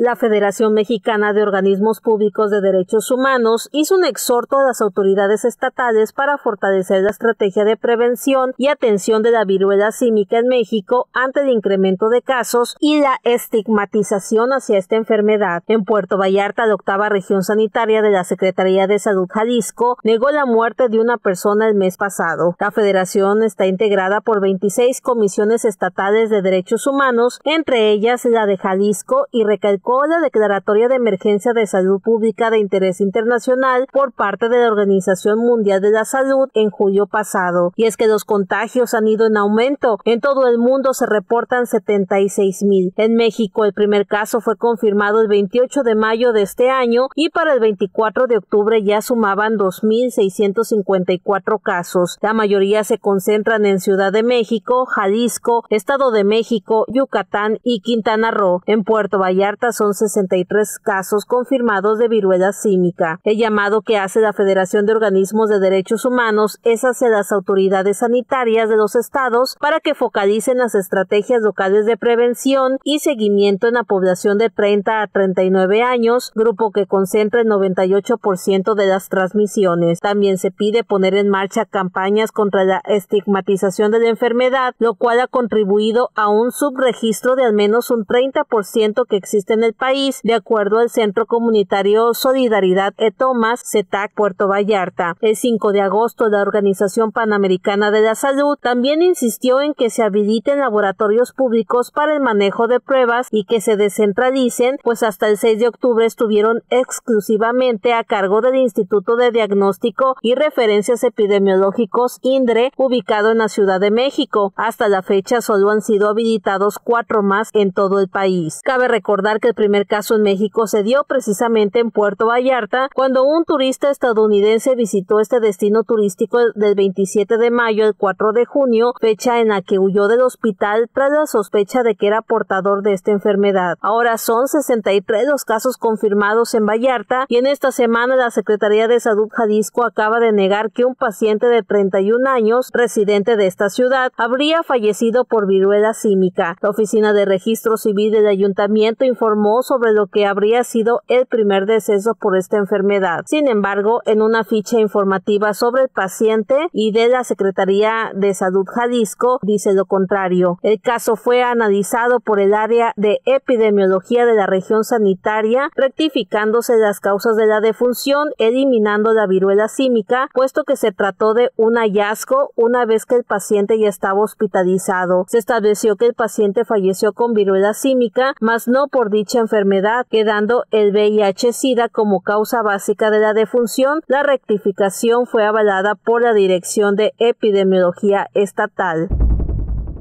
La Federación Mexicana de Organismos Públicos de Derechos Humanos hizo un exhorto a las autoridades estatales para fortalecer la estrategia de prevención y atención de la viruela símica en México ante el incremento de casos y la estigmatización hacia esta enfermedad. En Puerto Vallarta, la octava región sanitaria de la Secretaría de Salud Jalisco negó la muerte de una persona el mes pasado. La federación está integrada por 26 comisiones estatales de derechos humanos, entre ellas la de Jalisco y recalcó la declaratoria de emergencia de salud pública de interés internacional por parte de la Organización Mundial de la Salud en julio pasado. Y es que los contagios han ido en aumento. En todo el mundo se reportan 76 mil. En México el primer caso fue confirmado el 28 de mayo de este año y para el 24 de octubre ya sumaban 2.654 casos. La mayoría se concentran en Ciudad de México, Jalisco, Estado de México, Yucatán y Quintana Roo. En Puerto Vallarta son 63 casos confirmados de viruela símica. El llamado que hace la Federación de Organismos de Derechos Humanos es hacia las autoridades sanitarias de los estados para que focalicen las estrategias locales de prevención y seguimiento en la población de 30 a 39 años, grupo que concentra el 98% de las transmisiones. También se pide poner en marcha campañas contra la estigmatización de la enfermedad, lo cual ha contribuido a un subregistro de al menos un 30% que existe en el país, de acuerdo al Centro Comunitario Solidaridad e Tomás CETAC Puerto Vallarta. El 5 de agosto, la Organización Panamericana de la Salud también insistió en que se habiliten laboratorios públicos para el manejo de pruebas y que se descentralicen, pues hasta el 6 de octubre estuvieron exclusivamente a cargo del Instituto de Diagnóstico y Referencias Epidemiológicos INDRE, ubicado en la Ciudad de México. Hasta la fecha solo han sido habilitados cuatro más en todo el país. Cabe recordar que el primer caso en México se dio precisamente en Puerto Vallarta, cuando un turista estadounidense visitó este destino turístico del 27 de mayo al 4 de junio, fecha en la que huyó del hospital tras la sospecha de que era portador de esta enfermedad. Ahora son 63 los casos confirmados en Vallarta y en esta semana la Secretaría de Salud Jalisco acaba de negar que un paciente de 31 años, residente de esta ciudad, habría fallecido por viruela símica. La Oficina de Registro Civil del Ayuntamiento informó sobre lo que habría sido el primer deceso por esta enfermedad. Sin embargo, en una ficha informativa sobre el paciente y de la Secretaría de Salud Jalisco, dice lo contrario. El caso fue analizado por el área de epidemiología de la región sanitaria, rectificándose las causas de la defunción, eliminando la viruela símica, puesto que se trató de un hallazgo una vez que el paciente ya estaba hospitalizado. Se estableció que el paciente falleció con viruela símica, mas no por dicha enfermedad, quedando el VIH-Sida como causa básica de la defunción. La rectificación fue avalada por la Dirección de Epidemiología Estatal.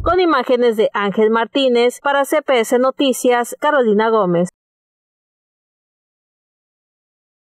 Con imágenes de Ángel Martínez, para CPS Noticias, Carolina Gómez.